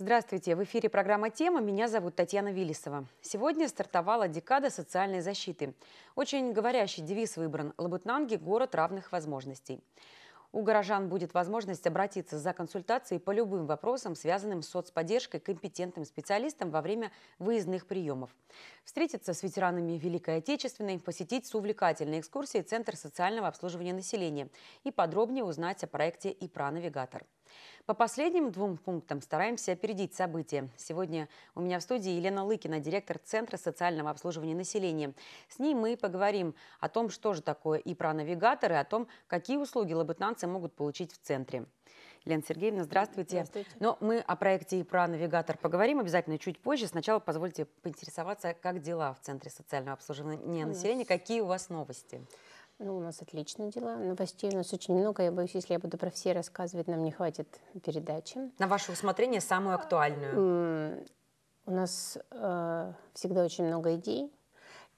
Здравствуйте! В эфире программа «Тема». Меня зовут Татьяна Вилисова. Сегодня стартовала декада социальной защиты. Очень говорящий девиз выбран – Лабутнанги – город равных возможностей. У горожан будет возможность обратиться за консультацией по любым вопросам, связанным с соцподдержкой компетентным специалистам во время выездных приемов. Встретиться с ветеранами Великой Отечественной, посетить с увлекательной экскурсией Центр социального обслуживания населения и подробнее узнать о проекте «ИПРА-навигатор». По последним двум пунктам стараемся опередить события. Сегодня у меня в студии Елена Лыкина, директор Центра социального обслуживания населения. С ней мы поговорим о том, что же такое и про навигаторы, о том, какие услуги лабытнанцы могут получить в центре. Елена Сергеевна, здравствуйте. Здравствуйте. Но мы о проекте и про навигатор поговорим обязательно чуть позже. Сначала позвольте поинтересоваться, как дела в Центре социального обслуживания населения, какие у вас новости? Ну, у нас отлично дела. Новостей у нас очень много. Я боюсь, если я буду про все рассказывать, нам не хватит передачи. На ваше усмотрение самую актуальную. У нас э, всегда очень много идей.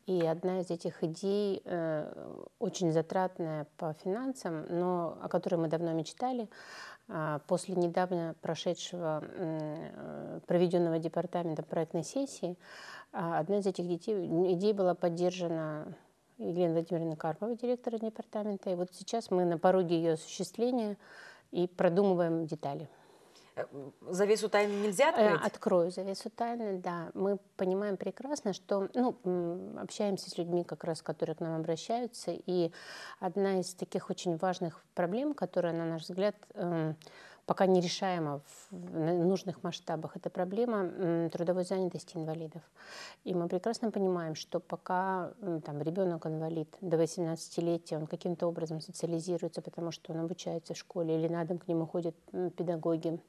И одна из этих идей э, очень затратная по финансам, но о которой мы давно мечтали. Э, после недавно прошедшего э, проведенного департаментом проектной сессии э, одна из этих детей, идей была поддержана Елены Владимировны Карповой, директора департамента. И вот сейчас мы на пороге ее осуществления и продумываем детали. Э, завесу тайны нельзя э, открыть? Открою завесу тайны, да. Мы понимаем прекрасно, что ну, общаемся с людьми, как раз, которые к нам обращаются. И одна из таких очень важных проблем, которая, на наш взгляд, эм, пока нерешаема в нужных масштабах. Это проблема трудовой занятости инвалидов. И мы прекрасно понимаем, что пока там, ребенок инвалид до 18-летия, он каким-то образом социализируется, потому что он обучается в школе или на дом к нему ходят педагоги,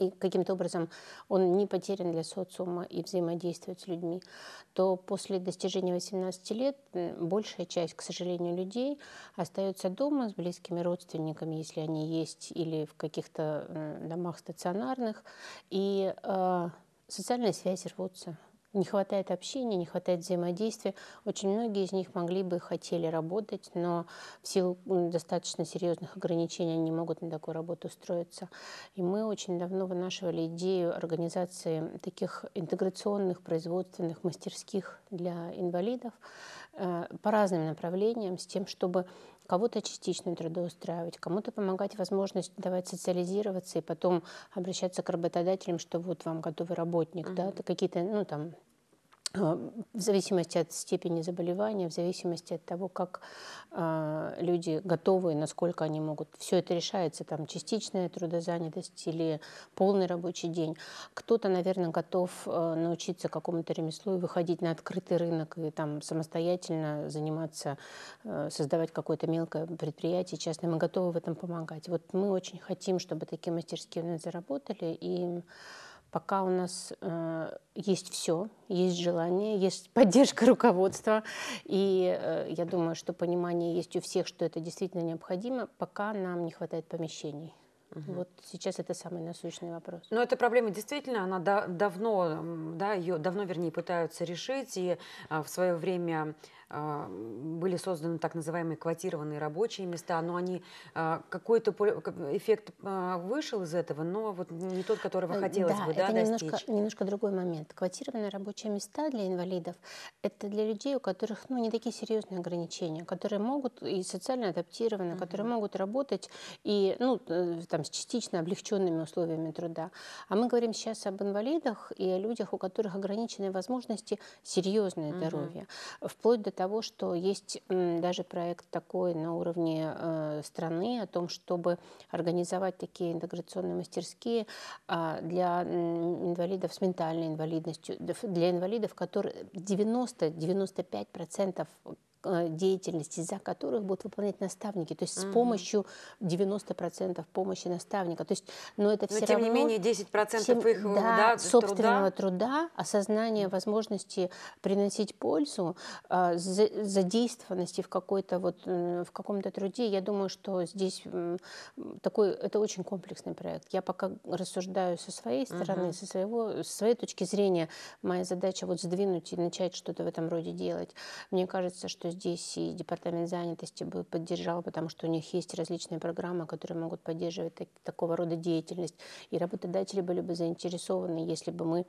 и каким-то образом он не потерян для социума и взаимодействует с людьми, то после достижения 18 лет большая часть, к сожалению, людей остается дома с близкими родственниками, если они есть, или в каких-то домах стационарных, и э, социальные связи рвутся не хватает общения, не хватает взаимодействия. Очень многие из них могли бы и хотели работать, но в силу достаточно серьезных ограничений они не могут на такую работу устроиться. И мы очень давно вынашивали идею организации таких интеграционных производственных мастерских для инвалидов э, по разным направлениям, с тем, чтобы кого-то частично трудоустраивать, кому-то помогать, возможность давать социализироваться и потом обращаться к работодателям, что вот вам готовый работник, угу. да, какие-то, ну, там, в зависимости от степени заболевания, в зависимости от того, как э, люди готовы, насколько они могут. Все это решается, там частичная трудозанятость или полный рабочий день. Кто-то, наверное, готов э, научиться какому-то ремеслу и выходить на открытый рынок и там самостоятельно заниматься, э, создавать какое-то мелкое предприятие частное. Мы готовы в этом помогать. Вот мы очень хотим, чтобы такие мастерские у нас заработали и пока у нас э, есть все, есть желание, есть поддержка руководства, и э, я думаю, что понимание есть у всех, что это действительно необходимо, пока нам не хватает помещений. Угу. Вот сейчас это самый насущный вопрос. Но эта проблема действительно, она да, давно, да, ее давно, вернее, пытаются решить, и а, в свое время а, были созданы так называемые квотированные рабочие места, но они а, какой-то эффект а, вышел из этого, но вот не тот, которого хотелось да, бы, да, это достичь. немножко, немножко другой момент. Квотированные рабочие места для инвалидов – это для людей, у которых, ну, не такие серьезные ограничения, которые могут и социально адаптированы, угу. которые могут работать и, ну, э, там там, с частично облегченными условиями труда. А мы говорим сейчас об инвалидах и о людях, у которых ограниченные возможности, серьезное угу. здоровье. Вплоть до того, что есть даже проект такой на уровне э, страны о том, чтобы организовать такие интеграционные мастерские э, для инвалидов с ментальной инвалидностью, для инвалидов, которые 90-95% Э, деятельности, за которых будут выполнять наставники, то есть угу. с помощью 90% помощи наставника. То есть, но это но все тем равно, не менее 10% всем, их да, да, собственного труда. труда, осознание возможности приносить пользу, э, задействованности в какой-то вот э, в каком-то труде. Я думаю, что здесь такой это очень комплексный проект. Я пока рассуждаю со своей стороны, угу. со своего, со своей точки зрения. Моя задача вот сдвинуть и начать что-то в этом роде делать. Мне кажется, что здесь и департамент занятости бы поддержал, потому что у них есть различные программы, которые могут поддерживать так, такого рода деятельность. И работодатели были бы заинтересованы, если бы мы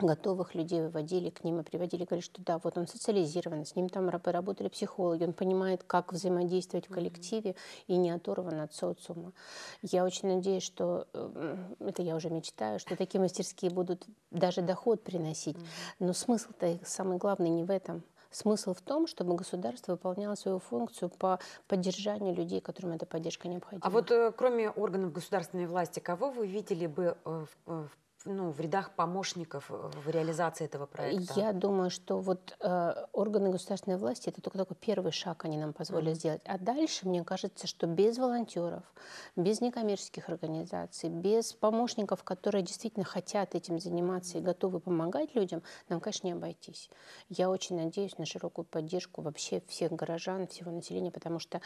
готовых людей выводили к ним и приводили, говорили, что да, вот он социализирован, с ним там работали психологи, он понимает, как взаимодействовать в коллективе и не оторван от социума. Я очень надеюсь, что, эм, это я уже мечтаю, что такие мастерские будут даже доход приносить. Но смысл-то самый главный не в этом. Смысл в том, чтобы государство выполняло свою функцию по поддержанию людей, которым эта поддержка необходима. А вот э, кроме органов государственной власти, кого вы видели бы э, в э, ну, в рядах помощников э, в реализации этого проекта? Я думаю, что вот э, органы государственной власти это только такой первый шаг они нам позволили mm-hmm. сделать. А дальше, мне кажется, что без волонтеров, без некоммерческих организаций, без помощников, которые действительно хотят этим заниматься и готовы помогать людям, нам, конечно, не обойтись. Я очень надеюсь на широкую поддержку вообще всех горожан, всего населения, потому что,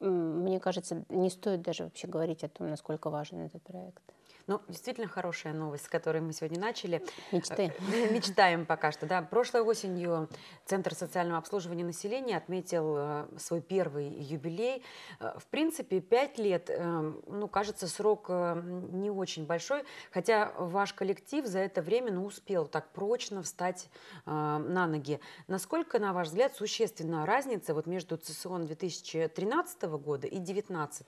э, мне кажется, не стоит даже вообще говорить о том, насколько важен этот проект. Ну, действительно хорошая новость, с которой мы сегодня начали. Мечты. Э, мечтаем пока что, да. Прошлой осенью Центр социального обслуживания населения отметил э, свой первый юбилей. Э, в принципе, пять лет, ну, кажется, срок не очень большой, хотя ваш коллектив за это время ну, успел так прочно встать на ноги. Насколько, на ваш взгляд, существенна разница вот между ЦСОН 2013 года и 2019?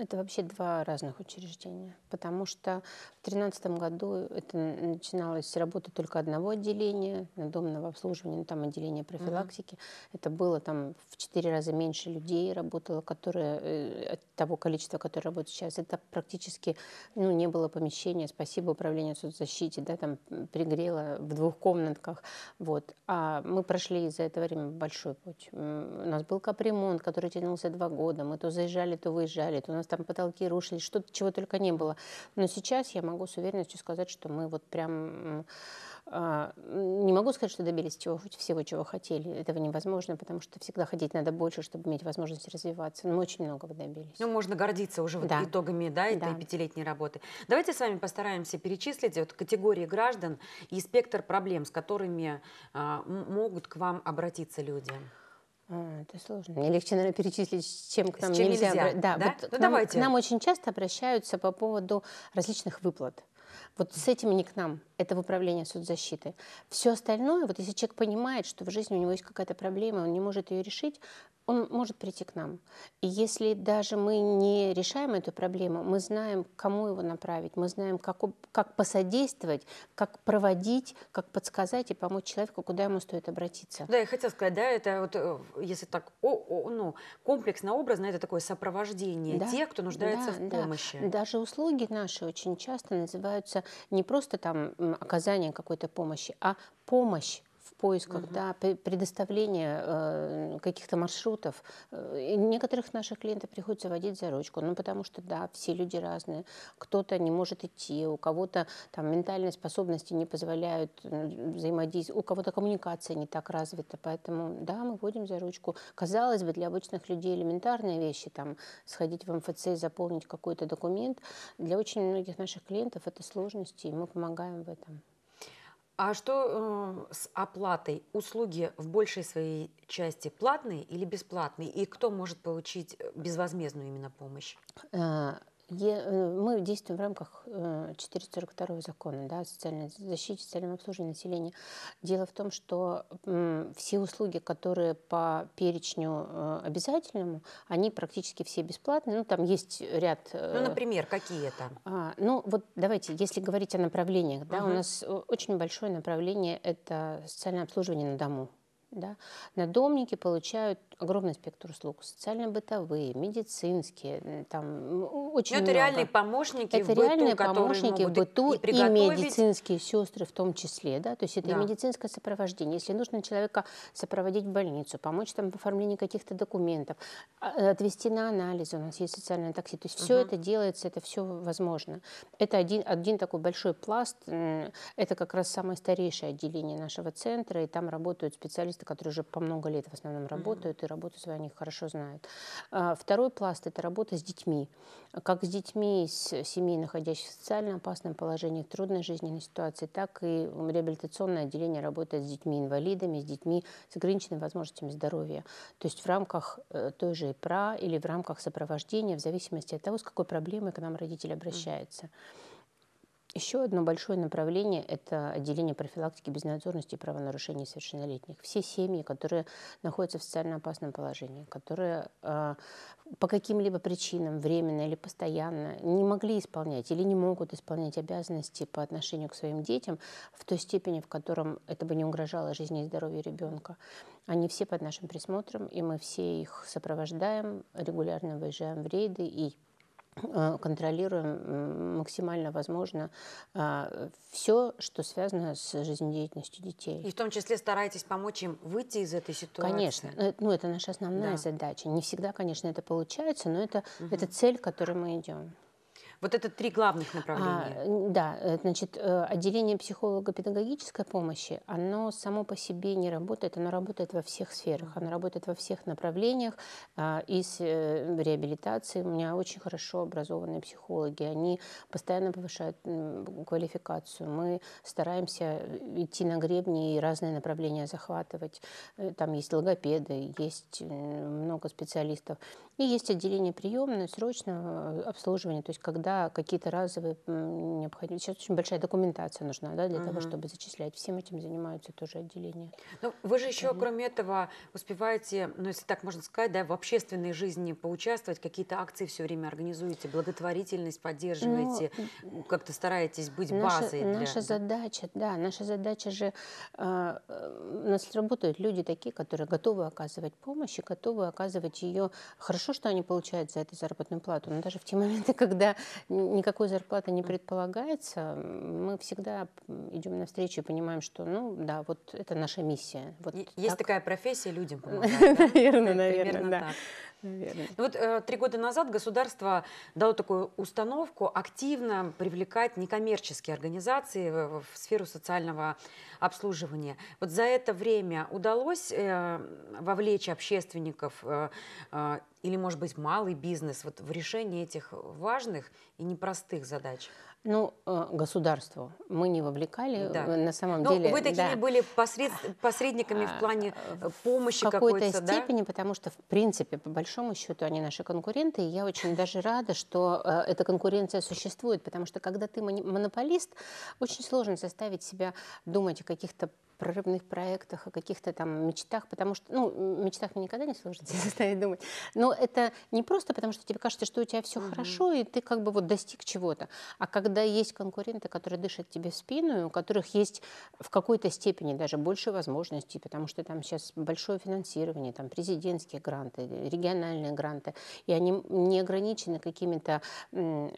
Ну, это вообще два разных учреждения, потому что в 2013 году это начиналось работа только одного отделения, надомного обслуживания, ну, там отделение профилактики. Mm-hmm. Это было там в четыре раза меньше людей работало, которые, э, от того количества, которое работает сейчас. Это практически ну, не было помещения, спасибо управлению соцзащите, да, там пригрело в двух комнатках. Вот. А мы прошли за это время большой путь. У нас был капремонт, который тянулся два года. Мы то заезжали, то выезжали, то у нас там потолки рушились, что -то, чего только не было. Но сейчас я могу с уверенностью сказать, что мы вот прям... А, не могу сказать, что добились чего, всего, чего хотели. Этого невозможно, потому что всегда ходить надо больше, чтобы иметь возможность развиваться. Но мы очень многого добились. Ну, можно гордиться уже вот да. итогами да, этой да. пятилетней работы. Давайте с вами постараемся перечислить вот категории граждан и спектр проблем, с которыми э, могут к вам обратиться люди. А, это сложно. Мне легче, наверное, перечислить, чем к нам чем нельзя. нельзя. Да, да? Вот ну, к, нам, давайте. к нам очень часто обращаются по поводу различных выплат. Вот с этим не к нам. Это в управление соцзащиты. Все остальное, вот если человек понимает, что в жизни у него есть какая-то проблема, он не может ее решить, он может прийти к нам. И если даже мы не решаем эту проблему, мы знаем, кому его направить, мы знаем, как, как посодействовать, как проводить, как подсказать и помочь человеку, куда ему стоит обратиться. Да, я хотела сказать, да, это вот, э, если так, о, о, ну, комплексно образно, это такое сопровождение да, тех, кто нуждается да, в помощи. Да. Даже услуги наши очень часто называются не просто там оказание какой-то помощи, а помощь поисках, угу. да, предоставления э, каких-то маршрутов. Э, и некоторых наших клиентов приходится водить за ручку, ну потому что, да, все люди разные. Кто-то не может идти, у кого-то там ментальные способности не позволяют взаимодействовать, у кого-то коммуникация не так развита, поэтому, да, мы водим за ручку. Казалось бы, для обычных людей элементарные вещи, там, сходить в МФЦ и заполнить какой-то документ, для очень многих наших клиентов это сложности, и мы помогаем в этом. А что э, с оплатой? Услуги в большей своей части платные или бесплатные? И кто может получить э, безвозмездную именно помощь? Э, Э, мы действуем в рамках 442 э, закона да, о социальной защите, социальном обслуживании населения. Дело в том, что все услуги, которые по перечню э, обязательному, они практически все бесплатные. Ну, там есть ряд... Ну, например, какие это? А, ну, вот давайте, если говорить о направлениях, да, угу. у нас очень большое направление – это социальное обслуживание на дому. Да? Надомники получают огромный спектр услуг. Социально-бытовые, медицинские. Там очень Но ну, это много. реальные помощники это в быту, реальные помощники в быту и, и медицинские сестры в том числе. Да? То есть это да. и медицинское сопровождение. Если нужно человека сопроводить в больницу, помочь там в оформлении каких-то документов, а, э, отвезти на анализ, у нас есть социальное такси. То есть все угу. это делается, это все возможно. Это один, один такой большой пласт. Это как раз самое старейшее отделение нашего центра, и там работают специалисты специалисты, которые уже по много лет в основном работают, mm-hmm. и работу свою они хорошо знают. А, второй пласт – это работа с детьми. Как с детьми из семей, находящихся в социально опасном положении, в трудной жизненной ситуации, так и реабилитационное отделение работает с детьми-инвалидами, с детьми с ограниченными возможностями здоровья. То есть в рамках э, той же ИПРА или в рамках сопровождения, в зависимости от того, с какой проблемой к нам родитель обращается. Mm-hmm. Еще одно большое направление – это отделение профилактики безнадзорности и правонарушений совершеннолетних. Все семьи, которые находятся в социально опасном положении, которые э, по каким-либо причинам, временно или постоянно, не могли исполнять или не могут исполнять обязанности по отношению к своим детям в той степени, в котором это бы не угрожало жизни и здоровью ребенка. Они все под нашим присмотром, и мы все их сопровождаем, регулярно выезжаем в рейды и Э, контролируем максимально возможно а, все, что связано с жизнедеятельностью детей. И в том числе стараетесь помочь им выйти из этой ситуации. Конечно, э, ну это наша основная да. задача. Не всегда, конечно, это получается, но это, угу. это цель, к которой мы идем. Вот это три главных направления. А, да, э, значит, э, отделение психолого-педагогической помощи, оно само по себе не работает, оно работает во всех сферах, оно работает во всех направлениях. А, из э, реабилитации у меня очень хорошо образованные психологи, они постоянно повышают квалификацию. Мы стараемся идти на гребни и разные направления захватывать. Там есть логопеды, есть много специалистов. И есть отделение приемное, срочного э, обслуживания, то есть когда какие-то разовые необходимы. Сейчас очень большая документация нужна да, для угу. того, чтобы зачислять. Всем этим занимаются тоже отделения. Но ну, вы же еще, угу. кроме этого, успеваете, ну если так можно сказать, да, в общественной жизни поучаствовать, какие-то акции все время организуете, благотворительность поддерживаете, ну, как-то стараетесь быть наша, базой. Для... Наша задача, да, наша задача же, а, э, у нас работают люди такие, которые готовы оказывать помощь и готовы оказывать ее хорошо хорошо, что они получают за это заработную плату, но даже в те моменты, когда никакой зарплаты не предполагается, мы всегда идем навстречу и понимаем, что, ну, да, вот это наша миссия. Вот Есть так. такая профессия, людям помогать. Наверное, наверное, да. Наверное. Ну вот э, три года назад государство дало такую установку активно привлекать некоммерческие организации в, в сферу социального обслуживания. Вот за это время удалось э, вовлечь общественников э, э, или, может быть, малый бизнес вот, в решение этих важных и непростых задач? Ну, э, государству мы не вовлекали, да. Э, на самом Но ну, деле. Вы такими да. были посред... посредниками в а, плане э, помощи какой-то. какой-то степени, да? потому что, в принципе, по большому счету, они наши конкуренты, и я очень даже рада, что эта конкуренция существует, потому что, когда ты монополист, очень сложно заставить себя думать о каких-то прорывных проектах, о каких-то там мечтах, потому что, ну, мечтах мне никогда не сложно заставить думать, но это не просто потому, что тебе кажется, что у тебя все угу. хорошо, и ты как бы вот достиг чего-то, а когда есть конкуренты, которые дышат тебе в спину, у которых есть в какой-то степени даже больше возможностей, потому что там сейчас большое финансирование, там президентские гранты, региональные гранты, и они не ограничены какими-то э, ну,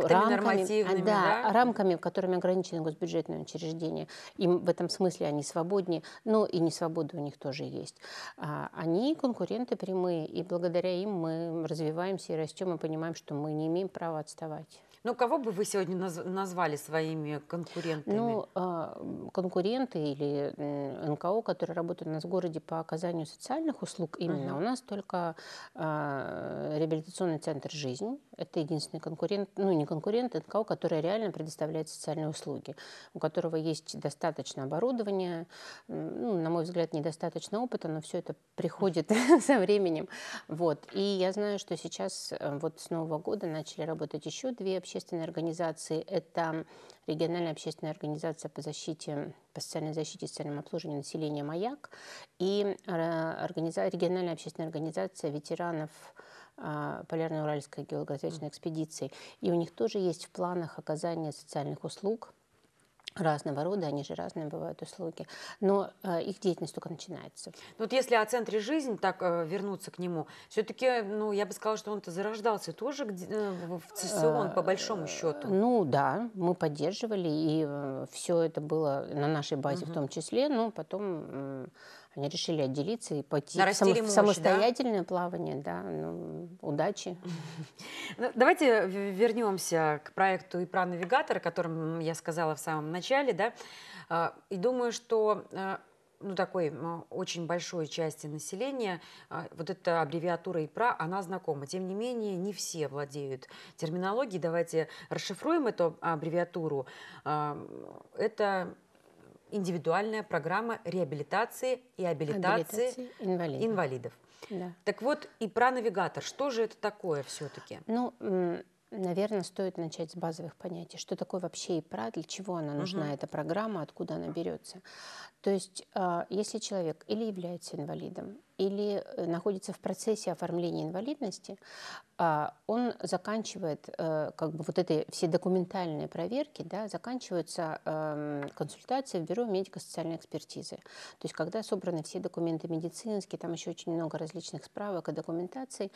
рамками, а, да, да? рамками, которыми ограничены госбюджетные учреждения. Им в этом смысле принципе, они свободнее, но и не свобода у них тоже есть. А, они конкуренты прямые, и благодаря им мы развиваемся и растем, и понимаем, что мы не имеем права отставать. Ну, кого бы вы сегодня наз- назвали своими конкурентами? Ну, а, конкуренты или НКО, которые работают у нас в городе по оказанию социальных услуг именно, угу. у нас только а, реабилитационный центр «Жизнь». Это единственный конкурент, ну, не конкурент, НКО, который реально предоставляет социальные услуги, у которого есть достаточно оборудования, ну, на мой взгляд, недостаточно опыта, но все это приходит со временем. Вот. И я знаю, что сейчас э, вот с Нового года начали работать еще две общественные общественной организации. Это региональная общественная организация по защите, по социальной защите и социальному обслуживанию населения «Маяк» и э, организа, региональная общественная организация ветеранов э, Полярно-Уральской геологоответственной экспедиции. И у них тоже есть в планах оказание социальных услуг разного рода, они же разные бывают услуги, но э, их деятельность только начинается. Ну, вот если о центре жизни так э, вернуться к нему, все-таки, ну, я бы сказала, что он-то зарождался тоже где, э, в ЦСОН, по э, большому счету. Ну, да, мы поддерживали, и э, все это было на нашей базе угу. в том числе, но потом... Э, они решили отделиться и пойти в само, мощь, самостоятельное да? плавание. Да, ну, удачи. Ну, давайте вернемся к проекту ИПРА Навигатор, о котором я сказала в самом начале. Да? А, и думаю, что э, ну, такой очень большой части населения а, вот эта аббревиатура ИПРА, она знакома. Тем не менее, не все владеют терминологией. Давайте расшифруем эту аббревиатуру. А, это индивидуальная программа реабилитации и абилитации, инвалидов. инвалидов. Да. Так вот, и про навигатор, что же это такое все-таки? Ну, наверное, стоит начать с базовых понятий. Что такое вообще ИПРА, для чего она нужна, угу. эта программа, откуда она берется. То есть, а, если человек или является инвалидом, или э, находится в процессе оформления инвалидности, а, он заканчивает, э, как бы вот эти все документальные проверки, да, заканчиваются эм, консультации в бюро медико-социальной экспертизы. То есть когда собраны все документы медицинские, там еще очень много различных справок и документаций,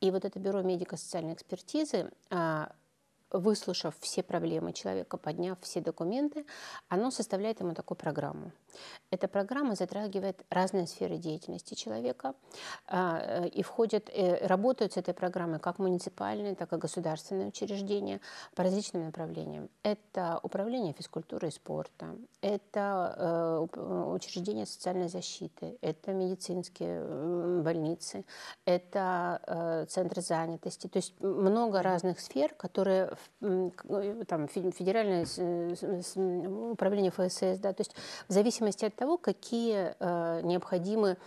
и вот это бюро медико-социальной экспертизы а, выслушав все проблемы человека, подняв все документы, оно составляет ему такую программу. Эта программа затрагивает разные сферы деятельности человека а, э, и входят, э, работают с этой программой как муниципальные, так и государственные учреждения по различным направлениям. Это управление физкультурой и спорта, это э, учреждения социальной защиты, это медицинские больницы, это центры занятости. То есть много разных сфер, которые ну, там, федеральное управление ФСС, да, то есть в зависимости от того, какие э, необходимы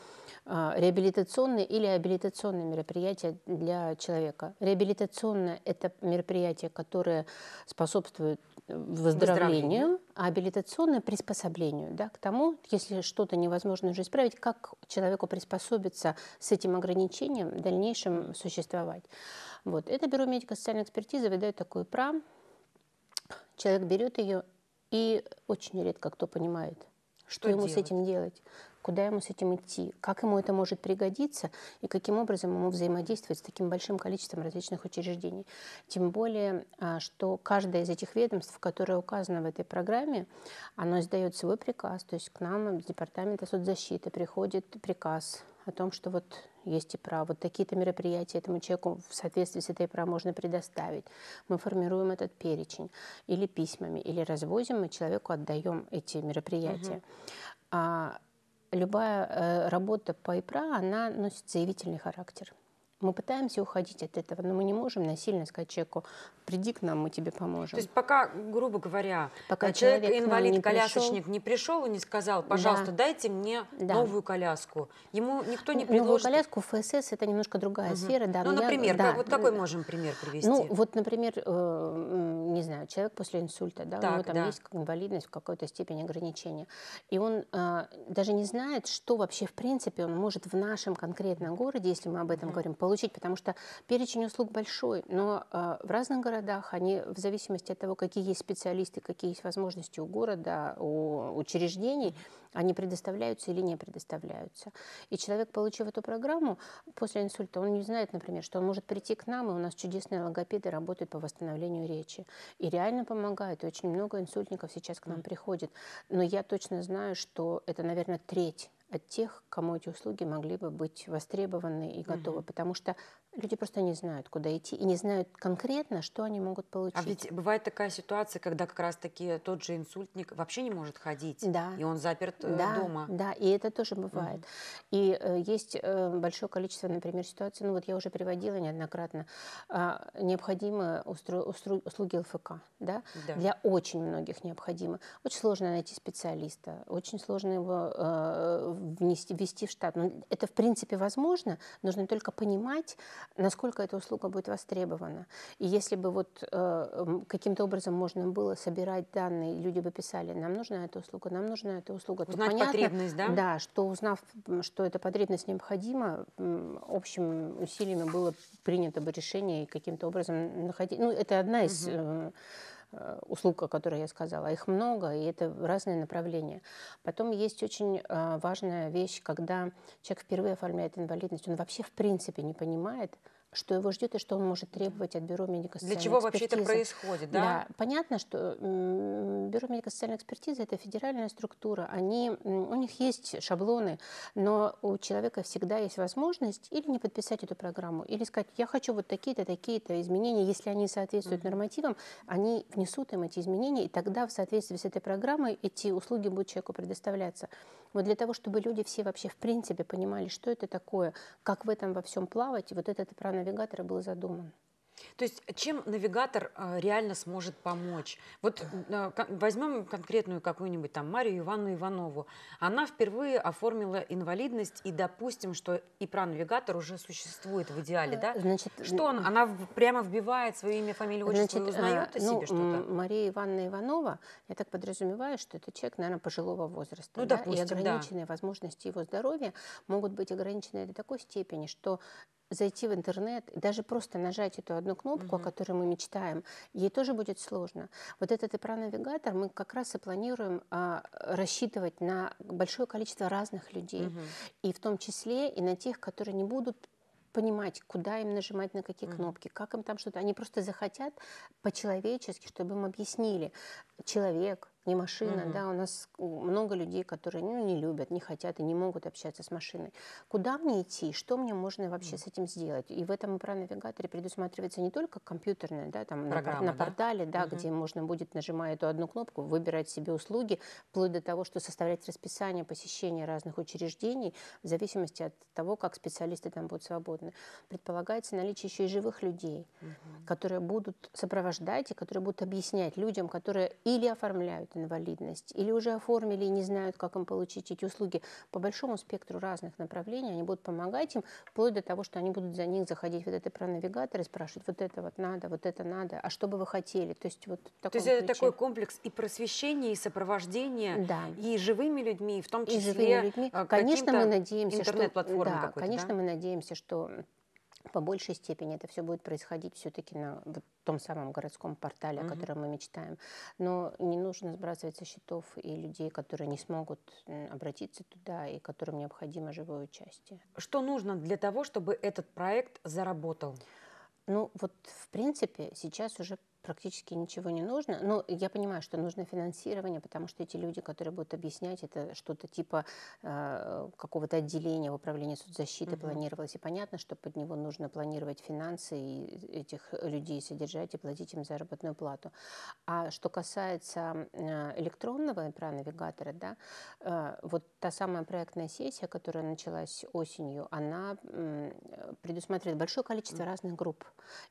а, реабилитационные или абилитационные мероприятия для человека. Реабилитационное – это мероприятие, которое способствует э, выздоровлению, а абилитационное – приспособлению да, к тому, если что-то невозможно уже исправить, как человеку приспособиться с этим ограничением в дальнейшем существовать. Вот. Это бюро медико-социальной экспертизы выдает такую ПРА. Человек берет ее, и очень редко кто понимает, что, что ему делать? с этим делать куда ему с этим идти, как ему это может пригодиться и каким образом ему взаимодействовать с таким большим количеством различных учреждений. Тем более, а, что каждое из этих ведомств, которое указано в этой программе, оно издает свой приказ, то есть к нам из Департамента соцзащиты приходит приказ о том, что вот есть и право, вот такие-то мероприятия этому человеку в соответствии с этой ИПРА можно предоставить. Мы формируем этот перечень или письмами, или развозим, и человеку отдаем эти мероприятия. Угу. А, любая э, работа по ИПРА, она носит заявительный характер. Мы пытаемся уходить от этого, но мы не можем насильно сказать человеку, приди к нам, мы тебе поможем. То есть пока, грубо говоря, пока э, человек, человек инвалид-колясочник не пришел и не сказал, пожалуйста, да. дайте мне да. новую коляску. Ему никто не ну, предложит. Новую коляску ФСС это немножко другая угу. сфера. Да, ну, например, я, да. вот какой можем пример привести? Ну, вот, например, э, не знаю, человек после инсульта, да, так, у него там да. есть инвалидность в какой-то степени ограничения. И он э, даже не знает, что вообще в принципе он может в нашем конкретном городе, если мы об этом угу. говорим, получить, потому что перечень услуг большой, но э, в разных городах они в зависимости от того, какие есть специалисты, какие есть возможности у города, у учреждений, они предоставляются или не предоставляются. И человек, получив эту программу после инсульта, он не знает, например, что он может прийти к нам, и у нас чудесные логопеды работают по восстановлению речи. И реально помогают, и очень много инсультников сейчас к нам приходит. Но я точно знаю, что это, наверное, треть от тех, кому эти услуги могли бы быть востребованы и готовы. mm Потому что люди просто не знают, куда идти, и не знают конкретно, что они могут получить. А ведь бывает такая ситуация, когда как раз-таки тот же инсультник вообще не может ходить, да. и он заперт э, да, дома. Да, и это тоже бывает. Угу. И э, есть э, большое количество, например, ситуаций, ну вот я уже приводила неоднократно, э, необходимы устро- устро- услуги ЛФК, да? да, для очень многих необходимы. Очень сложно найти специалиста, очень сложно его э, внести, ввести в штат. Но ну, это, в принципе, возможно, нужно только понимать, насколько эта услуга будет востребована. И если бы вот э, каким-то образом можно было собирать данные, люди бы писали, нам нужна эта услуга, нам нужна эта услуга. Узнать понятно, потребность, да? Да, что узнав, что эта потребность необходима, общими усилиями было принято бы решение и каким-то образом находить. Ну, это одна из... Угу Э, услуг, о которых я сказала. А их много, и это разные направления. Потом есть очень э, важная вещь, когда человек впервые оформляет инвалидность, он вообще в принципе не понимает, что его ждет и что он может требовать от Бюро медико-социальной экспертизы. Для чего экспертизы. вообще это происходит, да? Да, понятно, что Бюро медико-социальной экспертизы – это федеральная структура. Они, у них есть шаблоны, но у человека всегда есть возможность или не подписать эту программу, или сказать, я хочу вот такие-то, такие-то изменения, если они соответствуют mm-hmm. нормативам, они внесут им эти изменения, и тогда в соответствии с этой программой эти услуги будут человеку предоставляться. Вот для того, чтобы люди все вообще в принципе понимали, что это такое, как в этом во всем плавать, вот этот. это навигатора был задуман. То есть чем навигатор э, реально сможет помочь? Вот э, возьмем конкретную какую-нибудь там Марию Ивановну Иванову. Она впервые оформила инвалидность, и допустим, что и про навигатор уже существует в идеале, а, да? Значит, что он, она прямо вбивает свое имя, фамилию, отчество значит, и а, узнает о ну, себе что-то? Мария Ивановна Иванова, я так подразумеваю, что это человек, наверное, пожилого возраста. Ну, да? допустим, И ограниченные да. возможности его здоровья могут быть ограничены до такой степени, что зайти в интернет, даже просто нажать эту одну кнопку, угу. о которой мы мечтаем, ей тоже будет сложно. Вот этот ИПРА-навигатор мы как раз и планируем а, рассчитывать на большое количество разных людей, угу. и в том числе и на тех, которые не будут понимать, куда им нажимать, на какие mm-hmm. кнопки, как им там что-то. Они просто захотят по-человечески, чтобы им объяснили человек, не машина, угу. да, у нас много людей, которые ну, не любят, не хотят и не могут общаться с машиной. Куда мне идти, что мне можно вообще угу. с этим сделать? И в этом про навигаторе предусматривается не только компьютерная, да, там Программа, на, на да? портале, да, угу. где можно будет, нажимая эту одну кнопку, выбирать себе услуги, вплоть до того, что составлять расписание посещения разных учреждений, в зависимости от того, как специалисты там будут свободны. Предполагается наличие еще и живых людей, угу. которые будут сопровождать и которые будут объяснять людям, которые или оформляют инвалидность, или уже оформили и не знают, как им получить эти услуги. По большому спектру разных направлений они будут помогать им, вплоть до того, что они будут за них заходить в вот это про навигатор и спрашивать, вот это вот надо, вот это надо, а что бы вы хотели? То есть вот То есть это ключе. такой комплекс и просвещения, и сопровождения, да. и живыми людьми, и в том числе и живыми людьми. Э, конечно, мы надеемся, что... Да, конечно, да? мы надеемся, что по большей степени это все будет происходить все-таки на том самом городском портале, mm-hmm. о котором мы мечтаем. Но не нужно сбрасывать со счетов и людей, которые не смогут обратиться туда и которым необходимо живое участие. Что нужно для того, чтобы этот проект заработал? Ну вот, в принципе, сейчас уже практически ничего не нужно. Но я понимаю, что нужно финансирование, потому что эти люди, которые будут объяснять, это что-то типа э, какого-то отделения в управлении соцзащиты угу. планировалось. И понятно, что под него нужно планировать финансы и этих людей содержать и платить им заработную плату. А что касается э, электронного ИПРА-навигатора, да, э, вот та самая проектная сессия, которая началась осенью, она э, предусматривает большое количество разных групп.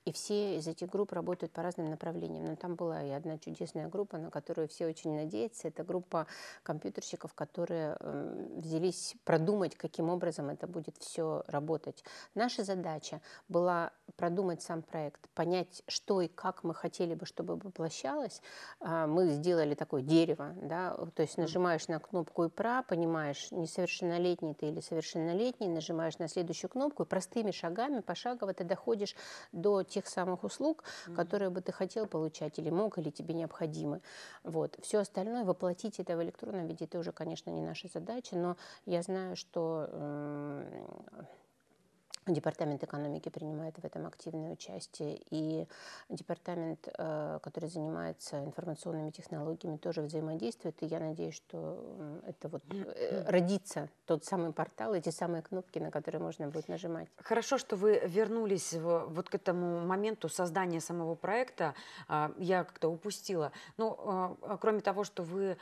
И все из этих групп работают по разным направлениям направлением, но там была и одна чудесная группа, на которую все очень надеются. Это группа компьютерщиков, которые эм, взялись продумать, каким образом это будет все работать. Наша задача была продумать сам проект, понять, что и как мы хотели бы, чтобы воплощалось. А, мы сделали такое дерево, да, то есть нажимаешь на кнопку ИПРА, понимаешь, несовершеннолетний ты или совершеннолетний, нажимаешь на следующую кнопку, и простыми шагами, пошагово ты доходишь до тех самых услуг, которые бы ты хотел хотел получать, или мог, или тебе необходимы. Вот. Все остальное, воплотить это в электронном виде, это уже, конечно, не наша задача, но я знаю, что эм, Департамент экономики принимает в этом активное участие, и департамент, э, который занимается информационными технологиями, тоже взаимодействует, и я надеюсь, что это вот э, родится тот самый портал, эти самые кнопки, на которые можно будет нажимать. Хорошо, что вы вернулись вот к этому моменту создания самого проекта, а, я как-то упустила. Ну, а, а кроме того, что вы,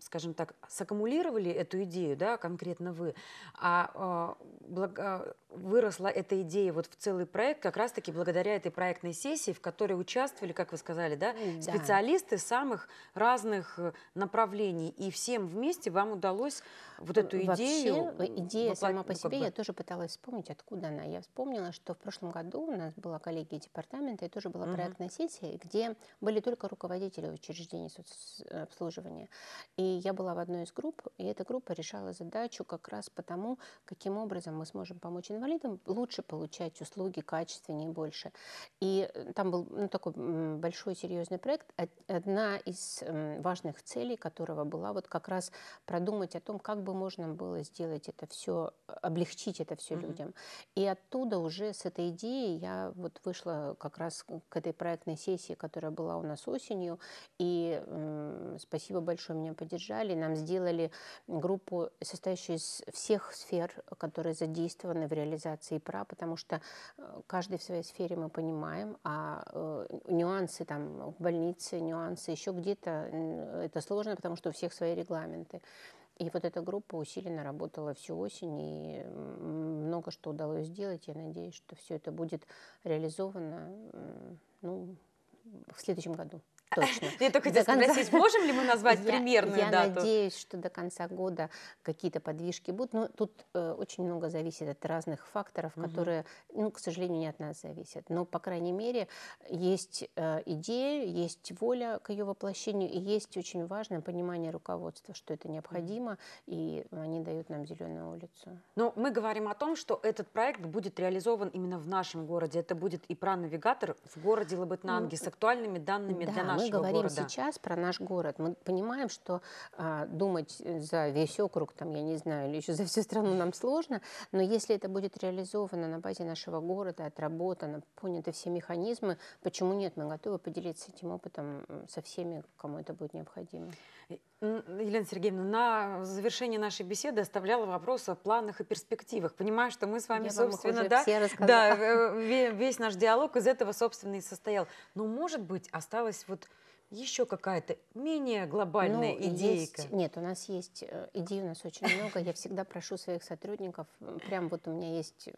скажем так, саккумулировали эту идею, да, конкретно вы, а благо выросла эта идея вот в целый проект как раз-таки благодаря этой проектной сессии, в которой участвовали, как вы сказали, да, да. специалисты самых разных э, направлений. И всем вместе вам удалось вот эту идею. Вообще, э, идея воплот... сама по ну, себе, бы... я тоже пыталась вспомнить, откуда она. Я вспомнила, что в прошлом году у нас была коллегия департамента, и тоже была угу. проектная сессия, где были только руководители учреждений соцобслуживания. Э, и я была в одной из групп, и эта группа решала задачу как раз по тому, каким образом мы сможем помочь инвалидам лучше получать услуги качественнее больше. И э, там был ну, такой большой серьезный проект, одна из эм, важных целей которого была вот как раз продумать о том, как бы можно было сделать это все, облегчить это все mm-hmm. людям. И оттуда уже с этой идеей я вот вышла как раз к этой проектной сессии, которая была у нас осенью, и э, спасибо большое, меня поддержали. Нам сделали группу, состоящую из всех сфер, которые задействованы в реализации ПРА, потому что э, каждый в своей сфере мы понимаем, а э, нюансы там в больнице, нюансы еще где-то, это сложно, потому что у всех свои регламенты. И вот эта группа усиленно работала всю осень, и много что удалось сделать. Я надеюсь, что все это будет реализовано ну, в следующем году точно. Я только хотела конца... спросить, можем ли мы назвать я, примерную я дату? Я надеюсь, что до конца года какие-то подвижки будут. Но тут э, очень много зависит от разных факторов, угу. которые, ну, к сожалению, не от нас зависят. Но, по крайней мере, есть э, идея, есть воля к ее воплощению, и есть очень важное понимание руководства, что это необходимо, угу. и они дают нам зеленую улицу. Но ну, мы говорим о том, что этот проект будет реализован именно в нашем городе. Это будет и про навигатор в городе Лабытнанги ну, с актуальными данными да. для нас мы говорим города. сейчас про наш город. Мы понимаем, что а, думать э, за весь округ, там, я не знаю, или еще за всю страну нам сложно, но если это будет реализовано на базе нашего города, отработано, поняты все механизмы, почему нет? Мы готовы поделиться этим опытом со всеми, кому это будет необходимо. Елена Сергеевна, на завершение нашей беседы оставляла вопрос о планах и перспективах. Понимаю, что мы с вами, Я собственно, да, да, весь наш диалог из этого, собственно, и состоял. Но, может быть, осталось вот еще какая-то менее глобальная ну, идейка? нет, у нас есть э, идей, у нас очень много. Я всегда прошу своих сотрудников, прям вот у меня есть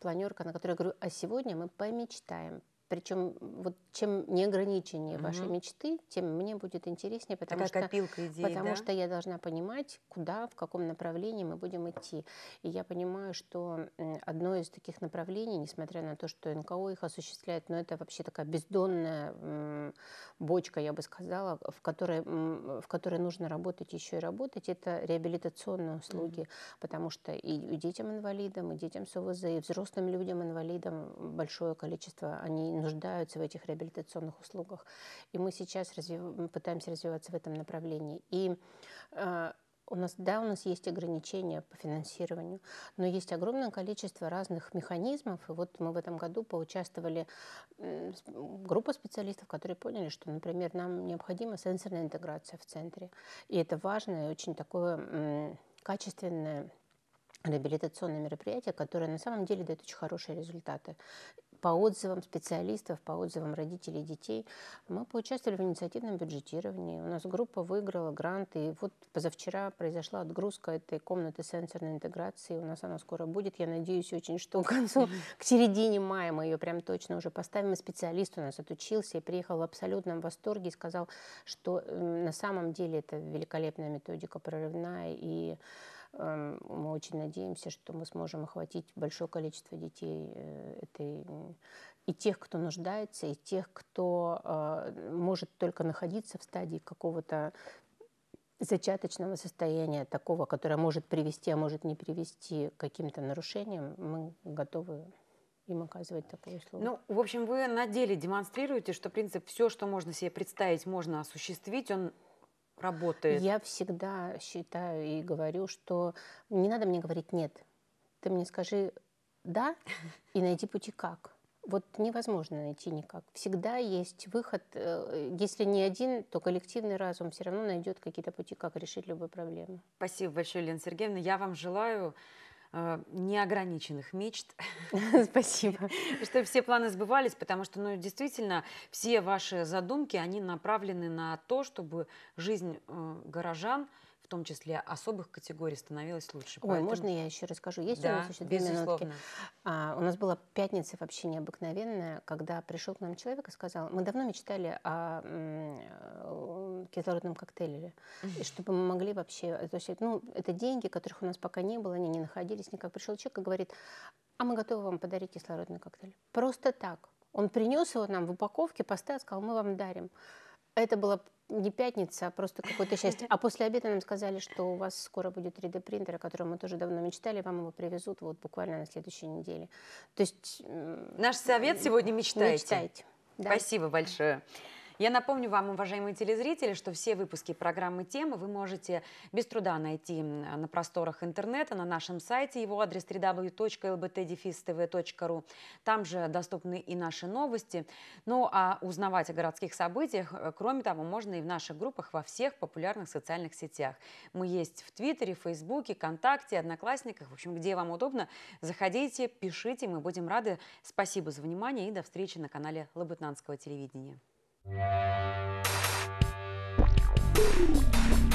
планерка, на которой я говорю, а сегодня мы помечтаем, причем вот чем неограниченнее угу. ваши мечты, тем мне будет интереснее, потому Такая что копилка идей, потому да? что я должна понимать, куда, в каком направлении мы будем идти. И я понимаю, что одно из таких направлений, несмотря на то, что НКО их осуществляет, но это вообще такая бездонная бочка, я бы сказала, в которой в которой нужно работать еще и работать, это реабилитационные услуги, угу. потому что и детям инвалидам, и детям с ОВЗ, и взрослым людям инвалидам большое количество они нуждаются в этих реабилитационных услугах. И мы сейчас развив... пытаемся развиваться в этом направлении. И э, у нас, да, у нас есть ограничения по финансированию, но есть огромное количество разных механизмов. И вот мы в этом году поучаствовали, группа специалистов, которые поняли, что, например, нам необходима сенсорная интеграция в центре. И это важное, очень такое качественное реабилитационное мероприятие, которое на самом деле дает очень хорошие результаты по отзывам специалистов, по отзывам родителей детей. Мы поучаствовали в инициативном бюджетировании. У нас группа выиграла грант. И вот позавчера произошла отгрузка этой комнаты сенсорной интеграции. У нас она скоро будет. Я надеюсь очень, что к концу, к середине мая мы ее прям точно уже поставим. И специалист у нас отучился и приехал в абсолютном восторге и сказал, что на самом деле это великолепная методика прорывная. И Э, мы очень надеемся, что мы сможем охватить большое количество детей э, этой и тех, кто нуждается, и тех, кто э, может только находиться в стадии какого-то зачаточного состояния, такого, которое может привести, а может не привести к каким-то нарушениям, мы готовы им оказывать такую услугу. Ну, в общем, вы на деле демонстрируете, что принцип «все, что можно себе представить, можно осуществить», он работает? Я всегда считаю и говорю, что не надо мне говорить «нет». Ты мне скажи «да» и найди пути «как». Вот невозможно найти никак. Всегда есть выход. Э, если не один, то коллективный разум все равно найдет какие-то пути, как решить любую проблему. Спасибо большое, Лена Сергеевна. Я вам желаю а, неограниченных мечт. Спасибо. чтобы все планы сбывались, потому что, ну, действительно, все ваши задумки, они направлены на то, чтобы жизнь э, горожан – в том числе особых категорий, становилось лучше. Ой, Поэтому... можно я еще расскажу? Есть да, у нас еще две минутки? А, у нас была пятница вообще необыкновенная, когда пришел к нам человек и сказал, мы давно мечтали о э, кислородном коктейле, mm и чтобы мы могли вообще... То есть, ну, это деньги, которых у нас пока не было, они не находились никак. Пришел человек и говорит, а мы готовы вам подарить кислородный коктейль. Просто так. Он принес его нам в упаковке, поставил, сказал, мы вам дарим. Это было не пятница, а просто какое-то счастье. А после обеда нам сказали, что у вас скоро будет 3D-принтер, о котором мы тоже давно мечтали, вам его привезут вот буквально на следующей неделе. То есть... Наш совет сегодня мечтайте. Мечтайте. Да. Спасибо большое. Я напомню вам, уважаемые телезрители, что все выпуски программы «Темы» вы можете без труда найти на просторах интернета, на нашем сайте, его адрес www.lbtdefistv.ru. Там же доступны и наши новости. Ну а узнавать о городских событиях, э, кроме того, можно и в наших группах во всех популярных социальных сетях. Мы есть в Твиттере, Фейсбуке, ВКонтакте, Одноклассниках, в общем, где вам удобно, заходите, пишите, мы будем рады. Спасибо за внимание и до встречи на канале Лабытнанского телевидения. Thank you.